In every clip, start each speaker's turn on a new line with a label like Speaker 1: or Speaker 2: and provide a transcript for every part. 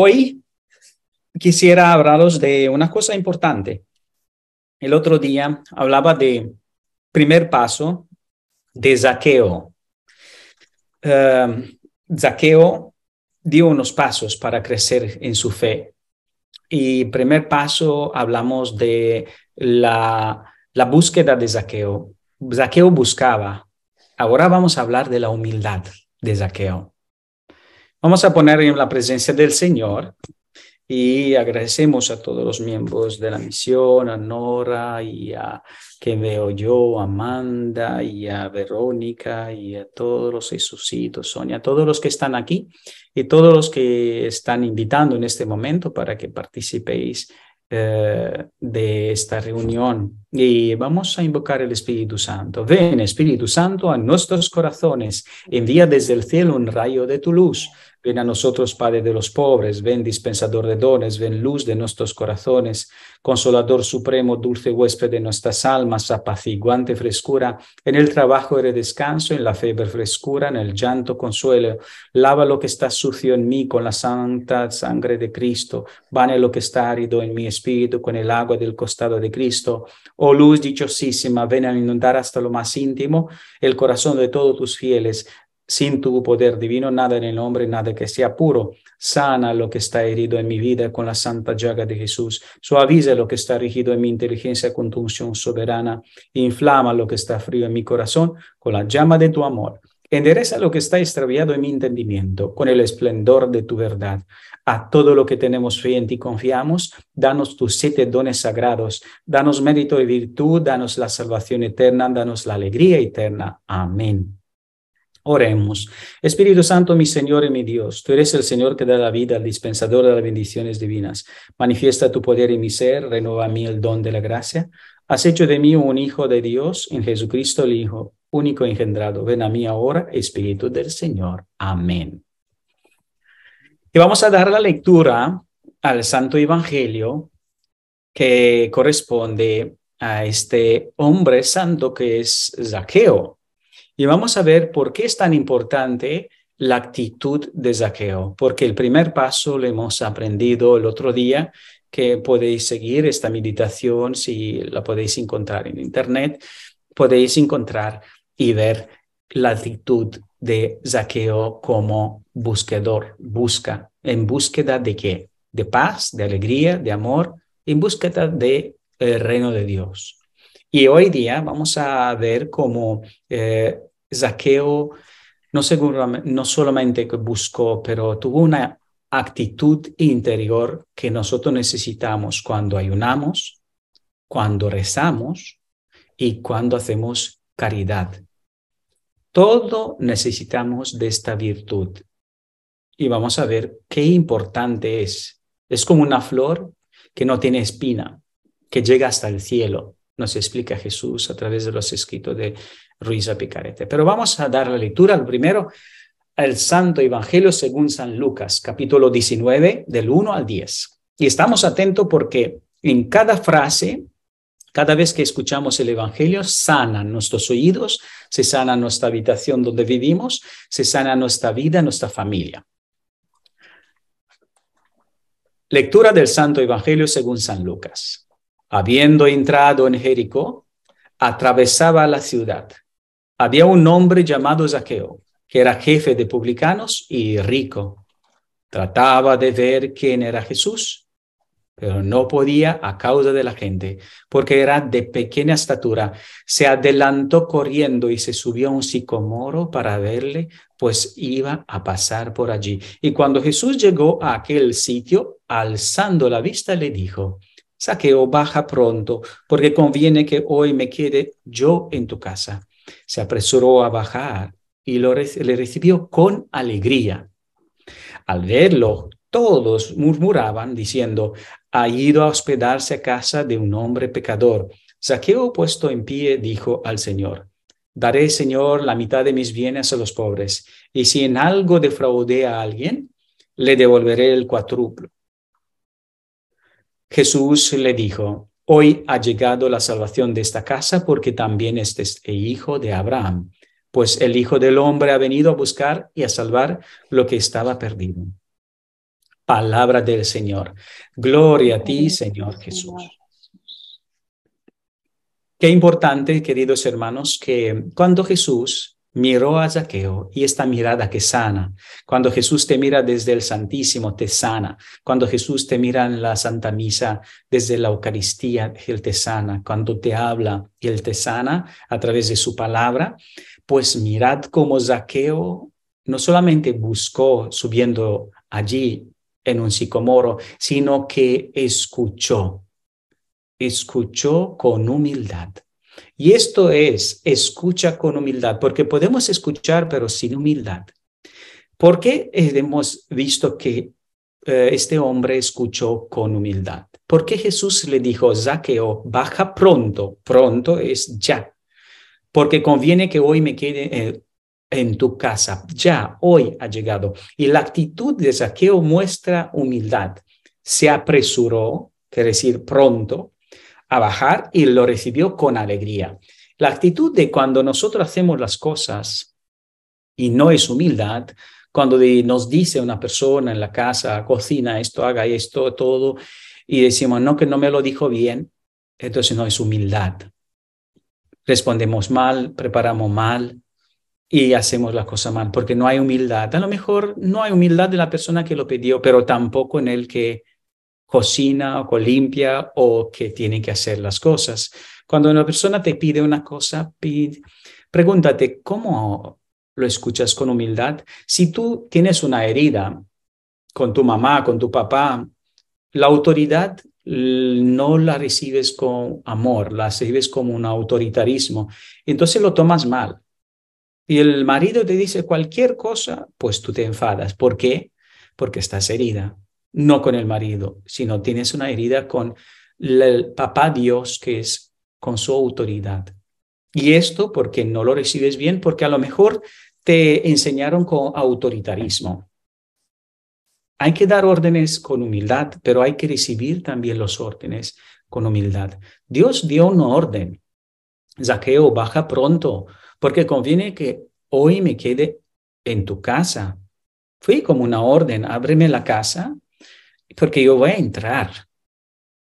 Speaker 1: hoy quisiera hablaros de una cosa importante. El otro día hablaba de primer paso de Zaqueo. Zaqueo eh, dio unos pasos para crecer en su fe. Y primer paso hablamos de la, la búsqueda de Zaqueo. Zaqueo buscaba. Ahora vamos a hablar de la humildad de Zaqueo. Vamos a poner en la presencia del Señor y agradecemos a todos los miembros de la misión, a Nora y a que veo yo, Amanda y a Verónica y a todos los Jesucitos, Sonia, todos los que están aquí y todos los que están invitando en este momento para que participéis eh, de esta reunión y vamos a invocar el Espíritu Santo. Ven, Espíritu Santo, a nuestros corazones. Envía desde el cielo un rayo de tu luz. Ven a nosotros, Padre de los pobres. Ven, dispensador de dones. Ven, luz de nuestros corazones. Consolador supremo, dulce huésped de nuestras almas, apaciguante frescura. En el trabajo eres descanso, en la febre frescura, en el llanto consuelo. Lava lo que está sucio en mí con la santa sangre de Cristo. Bane lo que está árido en mi espíritu con el agua del costado de Cristo Oh luz dichosísima, ven a inundar hasta lo más íntimo el corazón de todos tus fieles. Sin tu poder divino, nada en el hombre, nada que sea puro. Sana lo que está herido en mi vida con la santa llaga de Jesús. Suaviza lo que está rigido en mi inteligencia con tu unción soberana. Inflama lo que está frío en mi corazón con la llama de tu amor. Endereza lo que está extraviado en mi entendimiento con el esplendor de tu verdad. A todo lo que tenemos fe en ti confiamos, danos tus siete dones sagrados, danos mérito y virtud, danos la salvación eterna, danos la alegría eterna. Amén. Oremos. Espíritu Santo, mi Señor y mi Dios, tú eres el Señor que da la vida, el dispensador de las bendiciones divinas. Manifiesta tu poder en mi ser, renueva a mí el don de la gracia. Has hecho de mí un hijo de Dios en Jesucristo el Hijo único engendrado, ven a mí ahora, Espíritu del Señor. Amén. Y vamos a dar la lectura al Santo Evangelio que corresponde a este hombre santo que es Zaqueo. Y vamos a ver por qué es tan importante la actitud de Zaqueo, porque el primer paso lo hemos aprendido el otro día, que podéis seguir esta meditación si la podéis encontrar en Internet, podéis encontrar y ver la actitud de Zaqueo como buscador, busca, en búsqueda de qué? De paz, de alegría, de amor, en búsqueda del eh, reino de Dios. Y hoy día vamos a ver cómo eh, Zaqueo no, no solamente buscó, pero tuvo una actitud interior que nosotros necesitamos cuando ayunamos, cuando rezamos y cuando hacemos caridad todo necesitamos de esta virtud. Y vamos a ver qué importante es. Es como una flor que no tiene espina, que llega hasta el cielo, nos explica Jesús a través de los escritos de Ruiz Picarete. Pero vamos a dar la lectura primero, al Santo Evangelio según San Lucas, capítulo 19, del 1 al 10. Y estamos atentos porque en cada frase cada vez que escuchamos el Evangelio, sanan nuestros oídos, se sana nuestra habitación donde vivimos, se sana nuestra vida, nuestra familia. Lectura del Santo Evangelio según San Lucas. Habiendo entrado en Jericó, atravesaba la ciudad. Había un hombre llamado Zaqueo, que era jefe de publicanos y rico. Trataba de ver quién era Jesús pero no podía a causa de la gente, porque era de pequeña estatura. Se adelantó corriendo y se subió a un sicomoro para verle, pues iba a pasar por allí. Y cuando Jesús llegó a aquel sitio, alzando la vista, le dijo, Saqueo, baja pronto, porque conviene que hoy me quede yo en tu casa. Se apresuró a bajar y le recibió con alegría. Al verlo, todos murmuraban diciendo, ha ido a hospedarse a casa de un hombre pecador. Saqueo, puesto en pie, dijo al Señor, Daré, Señor, la mitad de mis bienes a los pobres, y si en algo defraude a alguien, le devolveré el cuatruplo. Jesús le dijo, Hoy ha llegado la salvación de esta casa porque también este es hijo de Abraham, pues el Hijo del Hombre ha venido a buscar y a salvar lo que estaba perdido. Palabra del Señor. Gloria a ti, Señor Jesús. Qué importante, queridos hermanos, que cuando Jesús miró a Zaqueo y esta mirada que sana. Cuando Jesús te mira desde el Santísimo, te sana. Cuando Jesús te mira en la Santa Misa, desde la Eucaristía, Él te sana. Cuando te habla, y Él te sana a través de su palabra. Pues mirad cómo Zaqueo no solamente buscó subiendo allí en un sicomoro, sino que escuchó, escuchó con humildad. Y esto es, escucha con humildad, porque podemos escuchar, pero sin humildad. ¿Por qué hemos visto que eh, este hombre escuchó con humildad? Porque Jesús le dijo, Zaqueo, baja pronto, pronto es ya, porque conviene que hoy me quede, eh, en tu casa. Ya hoy ha llegado. Y la actitud de Saqueo muestra humildad. Se apresuró, quiere decir pronto, a bajar y lo recibió con alegría. La actitud de cuando nosotros hacemos las cosas y no es humildad, cuando nos dice una persona en la casa, cocina esto, haga esto, todo, y decimos, no, que no me lo dijo bien, entonces no es humildad. Respondemos mal, preparamos mal, y hacemos las cosas mal, porque no hay humildad. A lo mejor no hay humildad de la persona que lo pidió, pero tampoco en el que cocina o limpia o que tiene que hacer las cosas. Cuando una persona te pide una cosa, pregúntate cómo lo escuchas con humildad. Si tú tienes una herida con tu mamá, con tu papá, la autoridad no la recibes con amor, la recibes como un autoritarismo. Entonces lo tomas mal y el marido te dice cualquier cosa, pues tú te enfadas. ¿Por qué? Porque estás herida, no con el marido, sino tienes una herida con el papá Dios, que es con su autoridad. Y esto porque no lo recibes bien, porque a lo mejor te enseñaron con autoritarismo. Hay que dar órdenes con humildad, pero hay que recibir también los órdenes con humildad. Dios dio una orden. Zaqueo, baja pronto porque conviene que hoy me quede en tu casa. Fui como una orden, ábreme la casa, porque yo voy a entrar.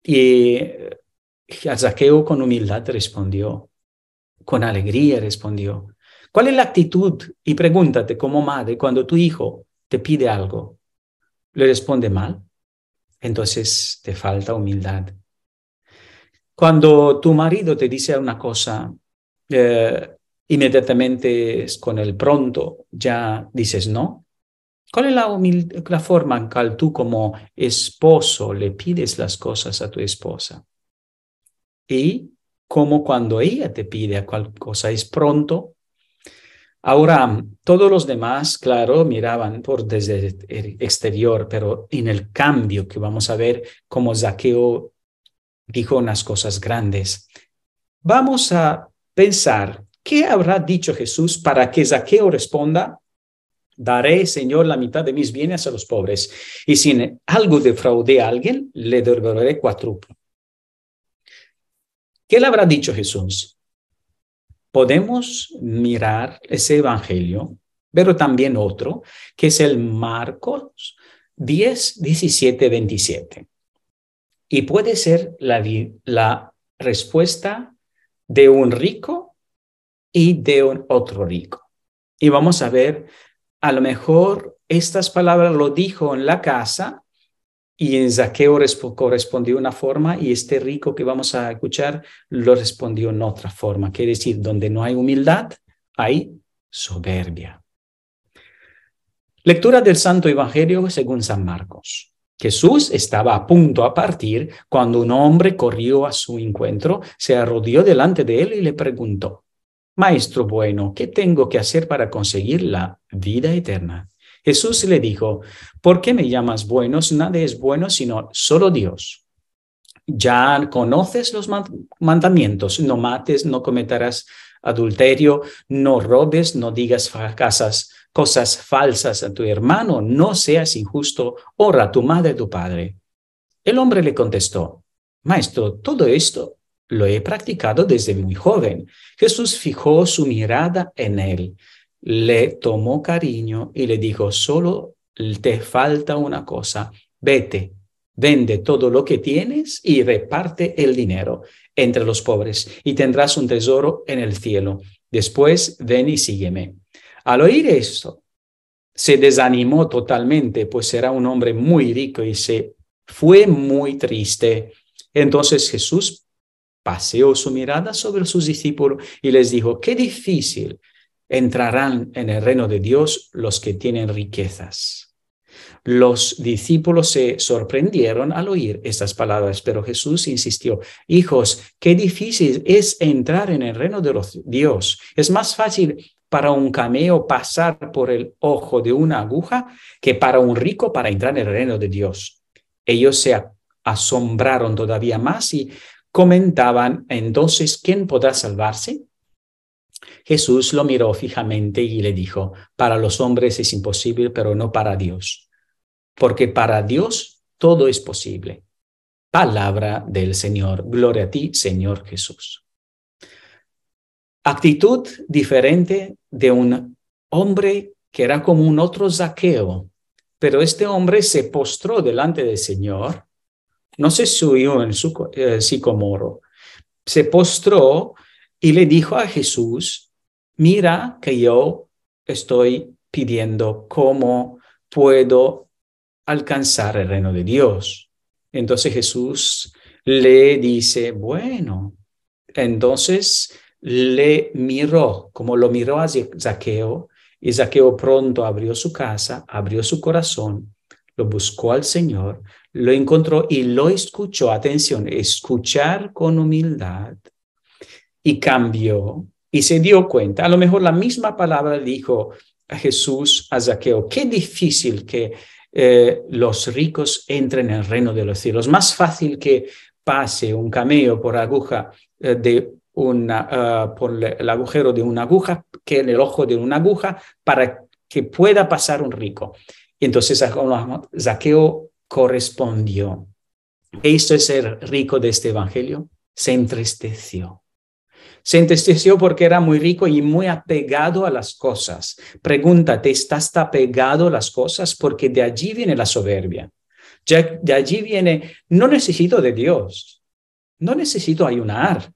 Speaker 1: Y a eh, Zaqueo con humildad respondió, con alegría respondió. ¿Cuál es la actitud? Y pregúntate como madre, cuando tu hijo te pide algo, ¿le responde mal? Entonces te falta humildad. Cuando tu marido te dice una cosa, eh, inmediatamente con el pronto ya dices no? ¿Cuál es la, la forma en que tú como esposo le pides las cosas a tu esposa? Y como cuando ella te pide a cual cosa es pronto. Ahora, todos los demás, claro, miraban por desde el er-, exterior, pero en el cambio que vamos a ver, como Zaqueo dijo unas cosas grandes. Vamos a pensar ¿Qué habrá dicho Jesús para que Zaqueo responda? Daré, Señor, la mitad de mis bienes a los pobres, y si algo defraude a alguien, le devolveré cuatro. ¿Qué le habrá dicho Jesús? Podemos mirar ese evangelio, pero también otro, que es el Marcos 10, 17, 27. Y puede ser la respuesta de un rico y de un otro rico. Y vamos a ver, a lo mejor estas palabras lo dijo en la casa y en Zaqueo correspondió una forma y este rico que vamos a escuchar lo respondió en otra forma. Quiere decir, donde no hay humildad, hay soberbia. Lectura del Santo Evangelio según San Marcos. Jesús estaba a punto a partir cuando un hombre corrió a su encuentro, se arrodilló delante de él y le preguntó, Maestro bueno, ¿qué tengo que hacer para conseguir la vida eterna? Jesús le dijo, ¿por qué me llamas buenos? Nadie es bueno sino solo Dios. Ya conoces los mandamientos, no mates, no cometerás adulterio, no robes, no digas fracasas, cosas falsas a tu hermano, no seas injusto, ora a tu madre, a tu padre. El hombre le contestó, Maestro, todo esto lo he practicado desde muy joven. Jesús fijó su mirada en él, le tomó cariño y le dijo, solo te falta una cosa, vete, vende todo lo que tienes y reparte el dinero entre los pobres y tendrás un tesoro en el cielo. Después ven y sígueme. Al oír esto, se desanimó totalmente, pues era un hombre muy rico y se fue muy triste. Entonces Jesús paseó su mirada sobre sus discípulos y les dijo, qué difícil entrarán en el reino de Dios los que tienen riquezas. Los discípulos se sorprendieron al oír estas palabras, pero Jesús insistió, hijos, qué difícil es entrar en el reino de Dios. Es más fácil para un cameo pasar por el ojo de una aguja que para un rico para entrar en el reino de Dios. Ellos se asombraron todavía más y comentaban entonces, ¿quién podrá salvarse? Jesús lo miró fijamente y le dijo, para los hombres es imposible, pero no para Dios, porque para Dios todo es posible. Palabra del Señor, gloria a ti, Señor Jesús. Actitud diferente de un hombre que era como un otro saqueo, pero este hombre se postró delante del Señor no se subió en su psicomoro. Eh, sicomoro, se postró y le dijo a Jesús, mira que yo estoy pidiendo cómo puedo alcanzar el reino de Dios. Entonces Jesús le dice, bueno, entonces le miró, como lo miró a Zaqueo, y Zaqueo pronto abrió su casa, abrió su corazón, lo buscó al Señor, lo encontró y lo escuchó. Atención, escuchar con humildad y cambió y se dio cuenta. A lo mejor la misma palabra dijo Jesús a Zaqueo, qué difícil que eh, los ricos entren en el reino de los cielos. Más fácil que pase un cameo por aguja eh, de una, eh, por el agujero de una aguja que en el ojo de una aguja para que pueda pasar un rico. Entonces Zaqueo correspondió. Esto es ser rico de este Evangelio. Se entristeció. Se entristeció porque era muy rico y muy apegado a las cosas. Pregúntate, ¿estás apegado a las cosas? Porque de allí viene la soberbia. De allí viene, no necesito de Dios, no necesito ayunar,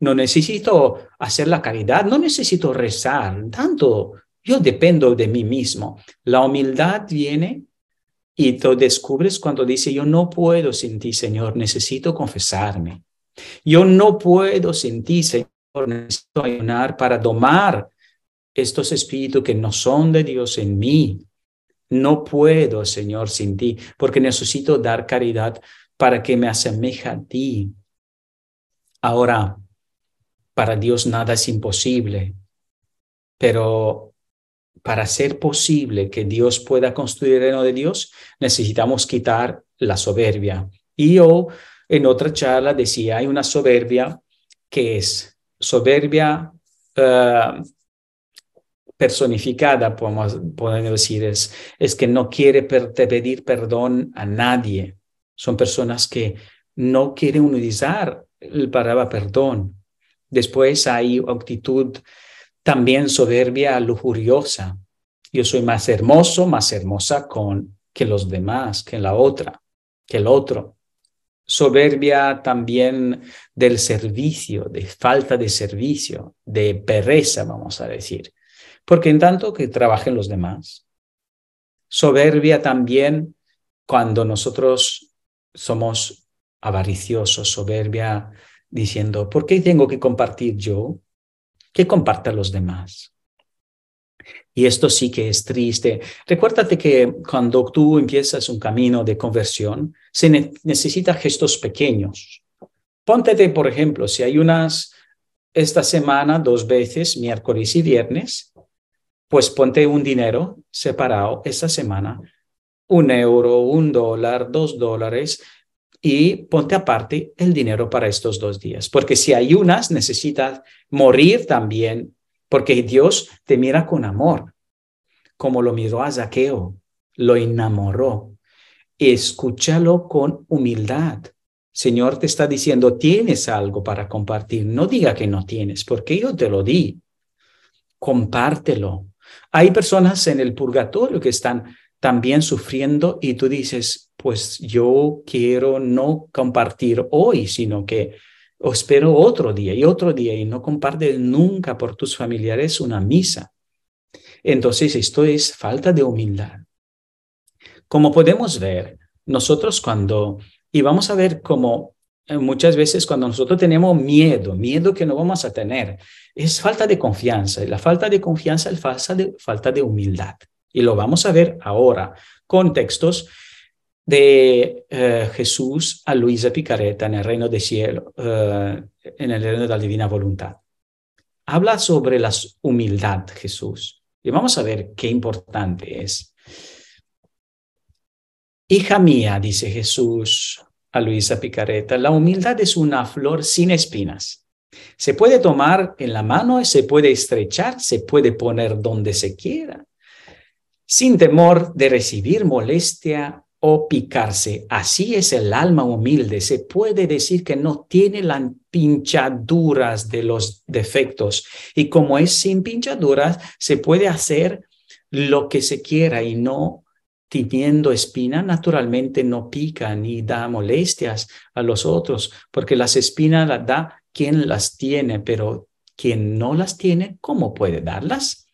Speaker 1: no necesito hacer la caridad, no necesito rezar, tanto yo dependo de mí mismo. La humildad viene y tú descubres cuando dice, yo no puedo sin ti, Señor, necesito confesarme. Yo no puedo sin ti, Señor, necesito ayunar para domar estos espíritus que no son de Dios en mí. No puedo, Señor, sin ti, porque necesito dar caridad para que me asemeja a ti. Ahora, para Dios nada es imposible, pero para ser posible que Dios pueda construir el reino de Dios, necesitamos quitar la soberbia. Y yo en otra charla decía, hay una soberbia que es soberbia eh, personificada, podemos, decir, es, que no quiere pedir perdón a nadie. Son personas que no quieren utilizar el palabra perdón. Después hay actitud también soberbia lujuriosa. Yo soy más hermoso, más hermosa con, que los demás, que la otra, que el otro. Soberbia también del servicio, de falta de servicio, de pereza, vamos a decir. Porque en tanto que trabajen los demás. Soberbia también cuando nosotros somos avariciosos, soberbia, diciendo, ¿por qué tengo que compartir yo? que comparte los demás. Y esto sí que es triste. Recuérdate que cuando tú empiezas un camino de conversión, se necesita gestos pequeños. Póntete, por ejemplo, si hay unas esta semana dos veces, miércoles y viernes, pues ponte un dinero separado esta semana, un euro, un dólar, dos dólares, y ponte aparte el dinero para estos dos días, porque si ayunas necesitas morir también, porque Dios te mira con amor, como lo miró a Zaqueo, lo enamoró. Escúchalo con humildad. Señor te está diciendo, tienes algo para compartir. No diga que no tienes, porque yo te lo di. Compártelo. Hay personas en el purgatorio que están también sufriendo y tú dices, pues yo quiero no compartir hoy, sino que espero otro día y otro día y no comparte nunca por tus familiares una misa. Entonces esto es falta de humildad. Como podemos ver, nosotros cuando, y vamos a ver cómo eh, muchas veces cuando nosotros tenemos miedo, miedo que no vamos a tener, es falta de confianza. Y la falta de confianza es falta de, falta de humildad. Y lo vamos a ver ahora con textos de eh, Jesús a Luisa Picareta en el reino de cielo, eh, en el reino de la divina voluntad. Habla sobre la humildad, Jesús. Y vamos a ver qué importante es. Hija mía, dice Jesús a Luisa Picareta, la humildad es una flor sin espinas. Se puede tomar en la mano, se puede estrechar, se puede poner donde se quiera, sin temor de recibir molestia o picarse. Así es el alma humilde. Se puede decir que no tiene las pinchaduras de los defectos. Y como es sin pinchaduras, se puede hacer lo que se quiera y no teniendo espina, naturalmente no pica ni da molestias a los otros, porque las espinas las da quien las tiene, pero quien no las tiene, ¿cómo puede darlas?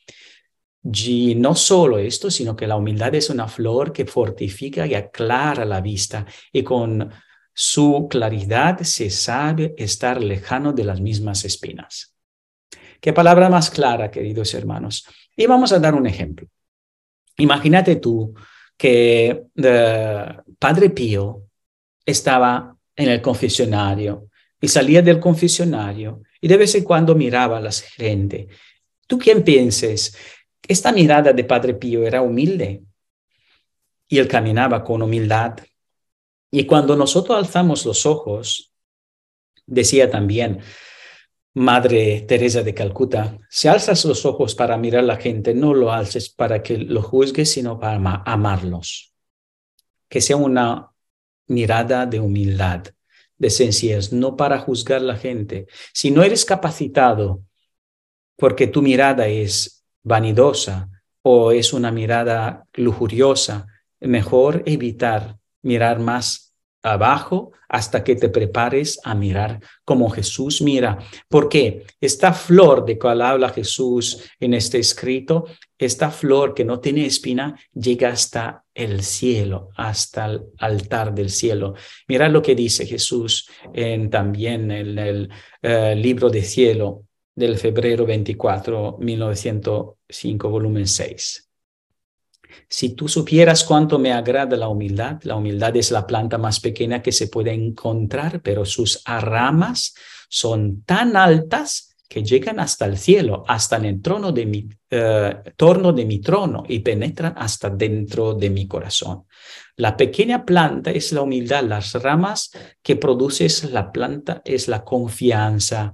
Speaker 1: Y no solo esto, sino que la humildad es una flor que fortifica y aclara la vista y con su claridad se sabe estar lejano de las mismas espinas. Qué palabra más clara, queridos hermanos. Y vamos a dar un ejemplo. Imagínate tú que eh, Padre Pío estaba en el confesionario y salía del confesionario y de vez en cuando miraba a la gente. ¿Tú quién pienses? Esta mirada de Padre Pío era humilde y él caminaba con humildad. Y cuando nosotros alzamos los ojos, decía también Madre Teresa de Calcuta, si alzas los ojos para mirar a la gente, no lo alces para que lo juzgues, sino para amarlos. Que sea una mirada de humildad, de sencillez, no para juzgar a la gente. Si no eres capacitado, porque tu mirada es vanidosa o es una mirada lujuriosa, mejor evitar mirar más abajo hasta que te prepares a mirar como Jesús mira. Porque esta flor de cual habla Jesús en este escrito, esta flor que no tiene espina, llega hasta el cielo, hasta el altar del cielo. Mira lo que dice Jesús en, también en el eh, libro de cielo, del febrero 24, 1905, volumen 6. Si tú supieras cuánto me agrada la humildad, la humildad es la planta más pequeña que se puede encontrar, pero sus ramas son tan altas que llegan hasta el cielo, hasta en el trono de mi, eh, torno de mi trono y penetran hasta dentro de mi corazón. La pequeña planta es la humildad, las ramas que produce la planta es la confianza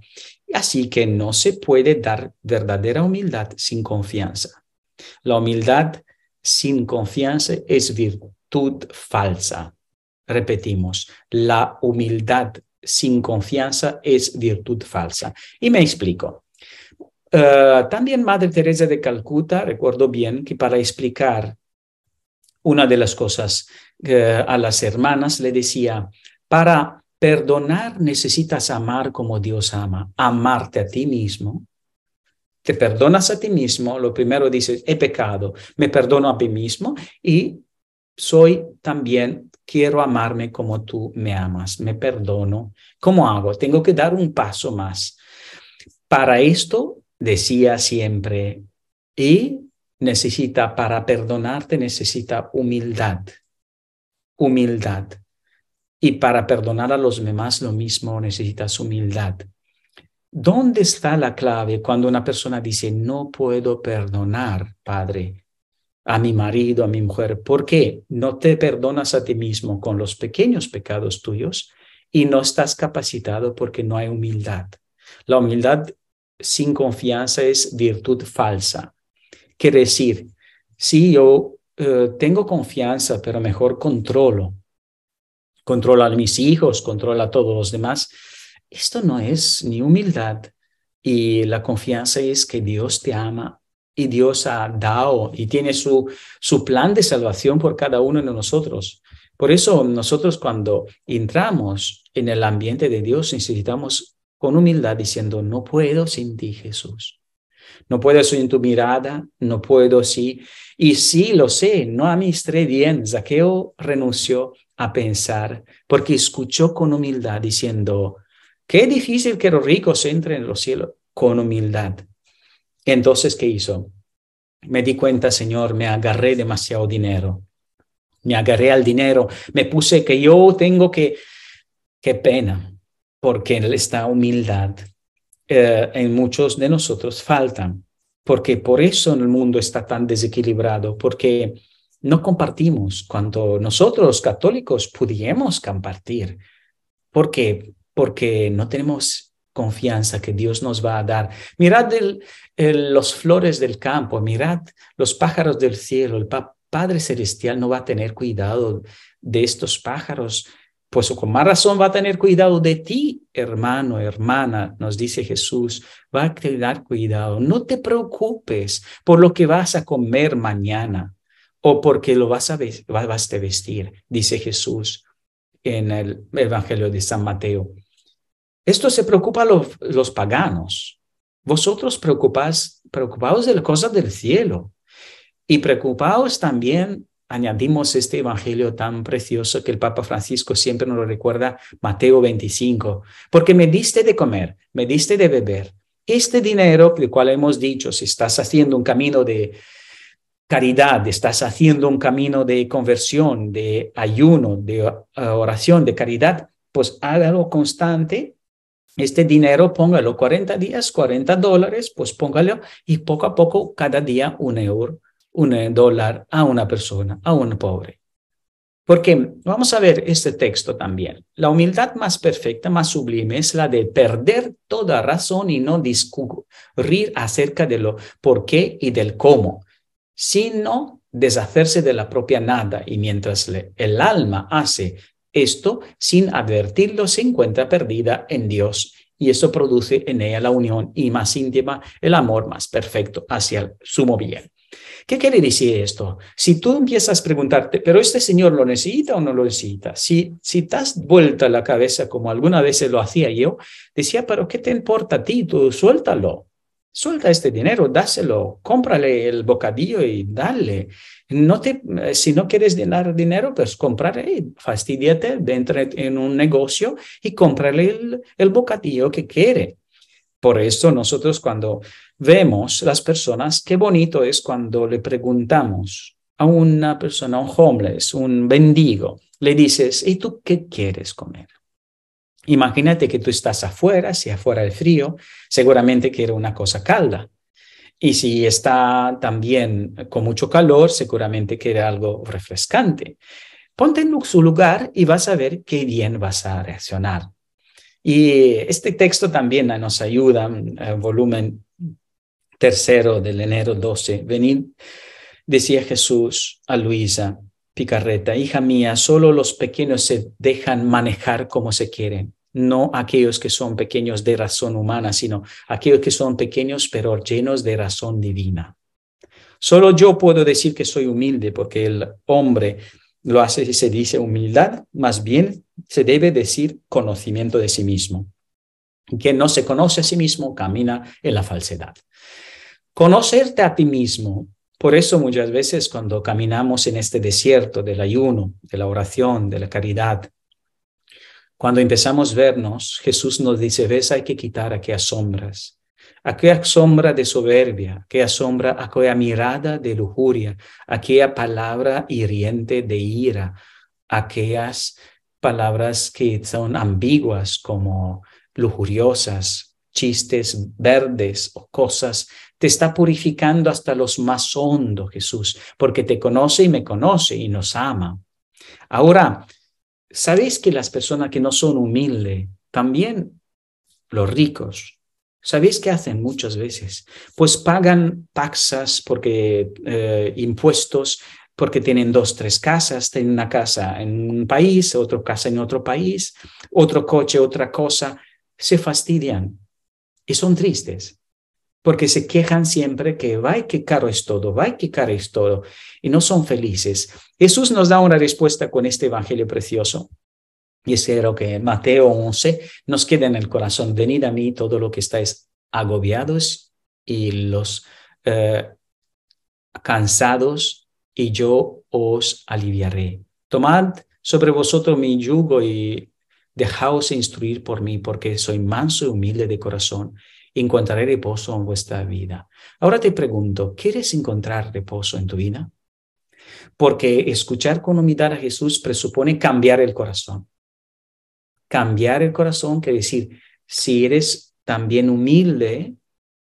Speaker 1: Así que no se puede dar verdadera humildad sin confianza. La humildad sin confianza es virtud falsa. Repetimos, la humildad sin confianza es virtud falsa. Y me explico. Eh, también Madre Teresa de Calcuta, recuerdo bien que para explicar una de las cosas eh, a las hermanas le decía, para Perdonar necesitas amar como Dios ama, amarte a ti mismo. Te perdonas a ti mismo, lo primero dices, he pecado, me perdono a mí mismo y soy también, quiero amarme como tú me amas, me perdono. ¿Cómo hago? Tengo que dar un paso más. Para esto, decía siempre, y necesita, para perdonarte necesita humildad, humildad y para perdonar a los demás lo mismo necesitas humildad. ¿Dónde está la clave cuando una persona dice, no puedo perdonar, padre, a mi marido, a mi mujer? ¿Por qué? No te perdonas a ti mismo con los pequeños pecados tuyos y no estás capacitado porque no hay humildad. La humildad sin confianza es virtud falsa. Quiere decir, sí, yo eh, tengo confianza, pero mejor controlo controla a mis hijos, controla a todos los demás. Esto no es ni humildad. Y la confianza es que Dios te ama y Dios ha dado y tiene su, su plan de salvación por cada uno de nosotros. Por eso nosotros cuando entramos en el ambiente de Dios necesitamos con humildad diciendo, no puedo sin ti, Jesús. No puedo sin tu mirada, no puedo sí. Y sí lo sé, no amistré bien, Zaqueo renunció, a pensar, porque escuchó con humildad diciendo, qué difícil que los ricos entren en los cielos, con humildad. Entonces, ¿qué hizo? Me di cuenta, Señor, me agarré demasiado dinero. Me agarré al dinero, me puse que yo tengo que, qué pena, porque esta humildad eh, en muchos de nosotros falta, porque por eso el mundo está tan desequilibrado, porque no compartimos cuando nosotros católicos pudimos compartir. ¿Por qué? Porque no tenemos confianza que Dios nos va a dar. Mirad los flores del campo, mirad los pájaros del cielo. El Padre Celestial no va a tener cuidado de estos pájaros. Pues con más razón va a tener cuidado de ti, hermano, hermana, nos dice Jesús, va a tener cuidado. No te preocupes por lo que vas a comer mañana o porque lo vas a, vestir, dice Jesús en el Evangelio de San Mateo. Esto se preocupa a los, paganos. Vosotros preocupáis, preocupaos de las cosas del cielo y preocupaos también, añadimos este Evangelio tan precioso que el Papa Francisco siempre nos lo recuerda, Mateo 25, porque me diste de comer, me diste de beber. Este dinero, del cual hemos dicho, si estás haciendo un camino de, caridad, estás haciendo un camino de conversión, de ayuno, de eh, oración, de caridad, pues hágalo constante. Este dinero póngalo 40 días, 40 dólares, pues póngalo y poco a poco cada día un euro, un dólar a una persona, a un pobre. Porque vamos a ver este texto también. La humildad más perfecta, más sublime, es la de perder toda razón y no discurrir acerca de lo por qué y del cómo sino deshacerse de la propia nada. Y mientras el alma hace esto, sin advertirlo, se encuentra perdida en Dios. Y eso produce en ella la unión y más íntima, el amor más perfecto hacia el sumo bien. ¿Qué quiere decir esto? Si tú empiezas a preguntarte, ¿pero este señor lo necesita o no lo necesita? Si, si te has vuelta la cabeza como alguna vez lo hacía yo, decía, ¿pero qué te importa a ti? Tú suéltalo. Suelta este dinero, dáselo, cómprale el bocadillo y dale. No te, eh, si no quieres dar dinero, pues compraré, fastidiate, entre en un negocio y cómprale el, bocadillo que quiere. Por eso nosotros cuando vemos las personas, qué bonito es cuando le preguntamos a una persona, un homeless, un bendigo, le dices, ¿y tú qué quieres comer? Imagínate que tú estás afuera, si afuera el frío, seguramente era una cosa calda. Y si está también con mucho calor, seguramente era algo refrescante. Ponte en su lugar y vas a ver qué bien vas a reaccionar. Y este texto también ah, nos ayuda, mm, volumen tercero del enero 12. Venid, decía Jesús a Luisa, Picarreta, hija mía, solo los pequeños se dejan manejar como se quieren, no aquellos que son pequeños de razón humana, sino aquellos que son pequeños pero llenos de razón divina. Solo yo puedo decir que soy humilde porque el hombre lo hace y se dice humildad, más bien se debe decir conocimiento de sí mismo. Quien no se conoce a sí mismo camina en la falsedad. Conocerte a ti mismo por eso muchas veces cuando caminamos en este desierto del ayuno, de la oración, de la caridad, cuando empezamos a vernos, Jesús nos dice, ves, hay que quitar aquellas sombras, aquella sombra de soberbia, aquella sombra, aquella mirada de lujuria, aquella palabra hiriente de ira, aquellas palabras que son ambiguas como lujuriosas, chistes verdes o cosas te está purificando hasta los más hondos, Jesús, porque te conoce y me conoce y nos ama. Ahora, ¿sabéis que las personas que no son humildes, también los ricos, ¿sabéis qué hacen muchas veces? Pues pagan taxas, porque eh, impuestos, porque tienen dos, tres casas, tienen una casa en un país, otra casa en otro país, otro coche, otra cosa, se fastidian y son tristes porque se quejan siempre que, y qué caro es todo, y qué caro es todo, y no son felices. Jesús nos da una respuesta con este Evangelio precioso. Y es que Mateo 11 nos queda en el corazón, venid a mí todo lo que estáis agobiados y los eh, cansados, y yo os aliviaré. Tomad sobre vosotros mi yugo y dejaos instruir por mí, porque soy manso y humilde de corazón, encontraré reposo en vuestra vida. Ahora te pregunto, ¿quieres encontrar reposo en tu vida? Porque escuchar con humildad a Jesús presupone cambiar el corazón. Cambiar el corazón quiere decir, si eres también humilde,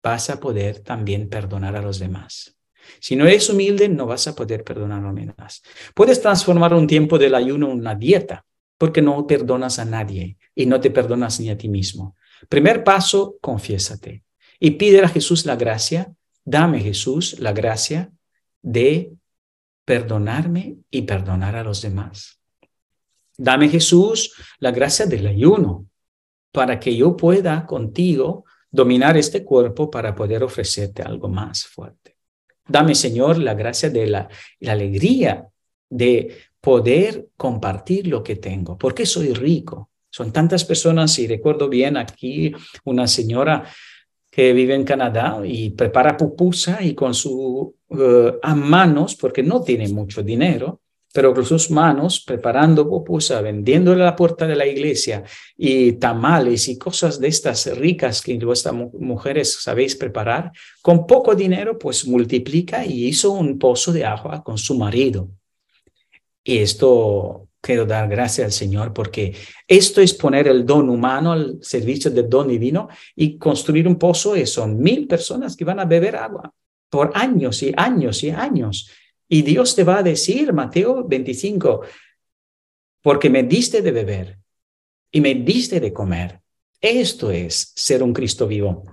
Speaker 1: vas a poder también perdonar a los demás. Si no eres humilde, no vas a poder perdonar a los demás. Puedes transformar un tiempo del ayuno en una dieta, porque no perdonas a nadie y no te perdonas ni a ti mismo. Primer paso, confiésate y pide a Jesús la gracia, dame Jesús la gracia de perdonarme y perdonar a los demás. Dame Jesús la gracia del ayuno para que yo pueda contigo dominar este cuerpo para poder ofrecerte algo más fuerte. Dame, Señor, la gracia de la, la alegría de poder compartir lo que tengo, porque soy rico, son tantas personas y recuerdo bien aquí una señora que vive en Canadá y prepara pupusa y con sus eh, manos, porque no tiene mucho dinero, pero con sus manos preparando pupusa, vendiéndole a la puerta de la iglesia y tamales y cosas de estas ricas que vuestras mujeres sabéis preparar, con poco dinero pues multiplica y hizo un pozo de agua con su marido. Y esto quiero dar gracias al Señor porque esto es poner el don humano al servicio del don divino y construir un pozo y son mil personas que van a beber agua por años y años y años. Y Dios te va a decir, Mateo 25, porque me diste de beber y me diste de comer. Esto es ser un Cristo vivo.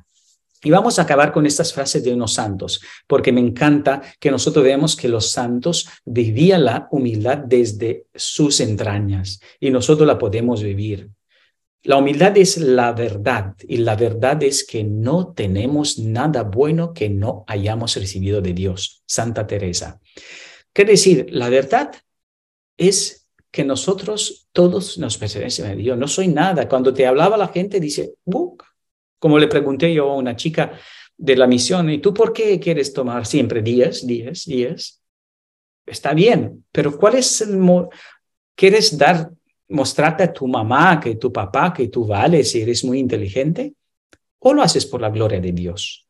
Speaker 1: Y vamos a acabar con estas frases de unos santos, porque me encanta que nosotros veamos que los santos vivían la humildad desde sus entrañas y nosotros la podemos vivir. La humildad es la verdad y la verdad es que no tenemos nada bueno que no hayamos recibido de Dios, Santa Teresa. ¿Qué decir? La verdad es que nosotros todos nos pertenecemos a Dios. No soy nada. Cuando te hablaba la gente dice, como le pregunté yo a una chica de la misión, ¿y tú por qué quieres tomar siempre días, días, días? Está bien, pero ¿cuál es el... ¿Quieres dar, mostrarte a tu mamá, que tu papá, que tú vales y eres muy inteligente? ¿O lo haces por la gloria de Dios?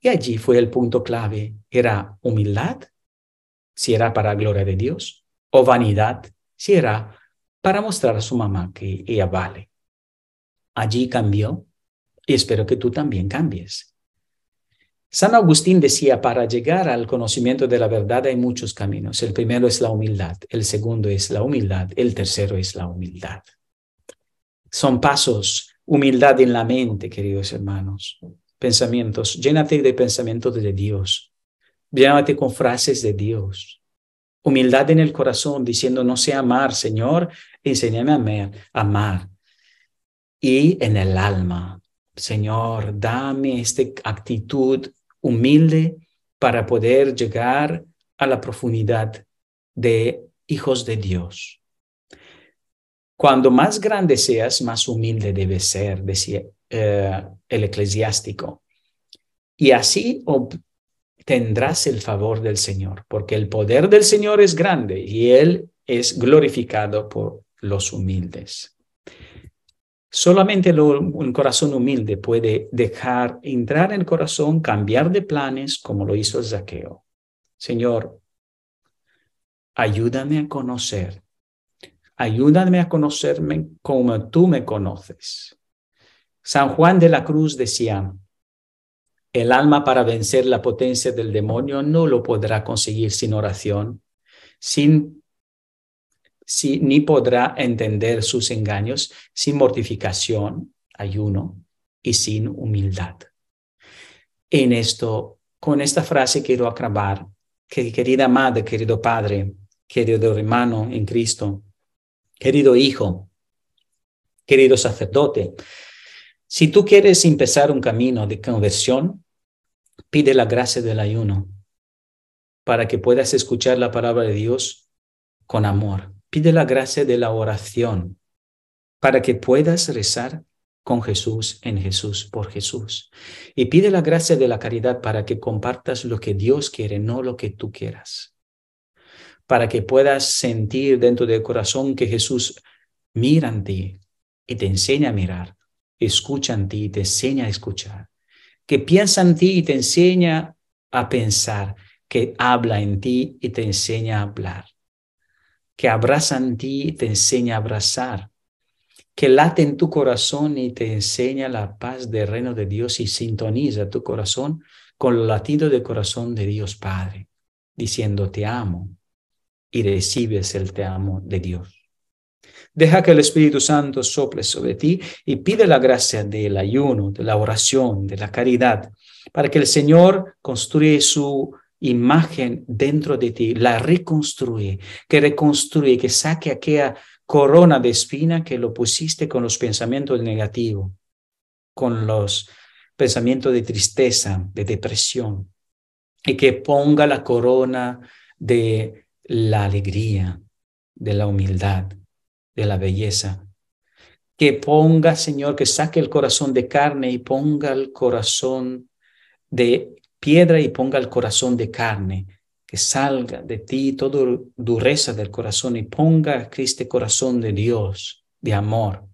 Speaker 1: Y allí fue el punto clave. ¿Era humildad? Si era para la gloria de Dios. ¿O vanidad? Si era para mostrar a su mamá que ella vale. Allí cambió y espero que tú también cambies. San Agustín decía, para llegar al conocimiento de la verdad hay muchos caminos. El primero es la humildad, el segundo es la humildad, el tercero es la humildad. Son pasos, humildad en la mente, queridos hermanos. Pensamientos, llénate de pensamientos de Dios. Llénate con frases de Dios. Humildad en el corazón, diciendo, no sé amar, Señor, enséñame a amar. Y en el alma, Señor, dame esta actitud humilde para poder llegar a la profundidad de hijos de Dios. Cuando más grande seas, más humilde debes ser, decía eh, el eclesiástico. Y así obtendrás el favor del Señor, porque el poder del Señor es grande y Él es glorificado por los humildes. Solamente un corazón humilde puede dejar entrar en el corazón, cambiar de planes como lo hizo Zaqueo. Señor, ayúdame a conocer. Ayúdame a conocerme como tú me conoces. San Juan de la Cruz decía, el alma para vencer la potencia del demonio no lo podrá conseguir sin oración, sin ni podrá entender sus engaños sin mortificación, ayuno y sin humildad. En esto, con esta frase quiero acabar. Que, querida madre, querido padre, querido hermano en Cristo, querido hijo, querido sacerdote, si tú quieres empezar un camino de conversión, pide la gracia del ayuno para que puedas escuchar la palabra de Dios con amor Pide la gracia de la oración para que puedas rezar con Jesús, en Jesús, por Jesús. Y pide la gracia de la caridad para que compartas lo que Dios quiere, no lo que tú quieras. Para que puedas sentir dentro del corazón que Jesús mira en ti y te enseña a mirar, escucha en ti y te enseña a escuchar. Que piensa en ti y te enseña a pensar, que habla en ti y te enseña a hablar que abraza en ti y te enseña a abrazar, que late en tu corazón y te enseña la paz del reino de Dios y sintoniza tu corazón con el latido de corazón de Dios Padre, diciendo te amo y recibes el te amo de Dios. Deja que el Espíritu Santo sople sobre ti y pide la gracia del ayuno, de la oración, de la caridad, para que el Señor construya su imagen dentro de ti, la reconstruye, que reconstruye, que saque aquella corona de espina que lo pusiste con los pensamientos negativos, con los pensamientos de tristeza, de depresión, y que ponga la corona de la alegría, de la humildad, de la belleza. Que ponga, Señor, que saque el corazón de carne y ponga el corazón de piedra y ponga el corazón de carne, que salga de ti toda dureza del corazón y ponga a Cristo corazón de Dios, de amor.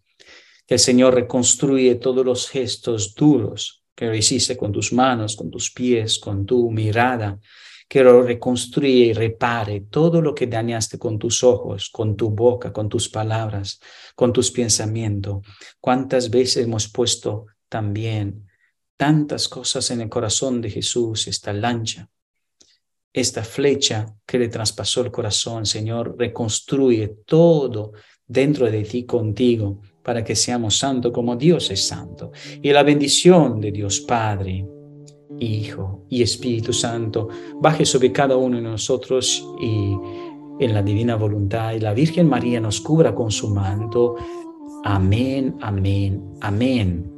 Speaker 1: Que el Señor reconstruye todos los gestos duros que lo hiciste con tus manos, con tus pies, con tu mirada, que lo reconstruye y repare todo lo que dañaste con tus ojos, con tu boca, con tus palabras, con tus pensamientos. ¿Cuántas veces hemos puesto también tantas cosas en el corazón de Jesús, esta lancha, esta flecha que le traspasó el corazón, Señor, reconstruye todo dentro de ti contigo para que seamos santos como Dios es santo. Y la bendición de Dios Padre, Hijo y Espíritu Santo baje sobre cada uno de nosotros y en la divina voluntad y la Virgen María nos cubra con su manto. Amén, amén, amén.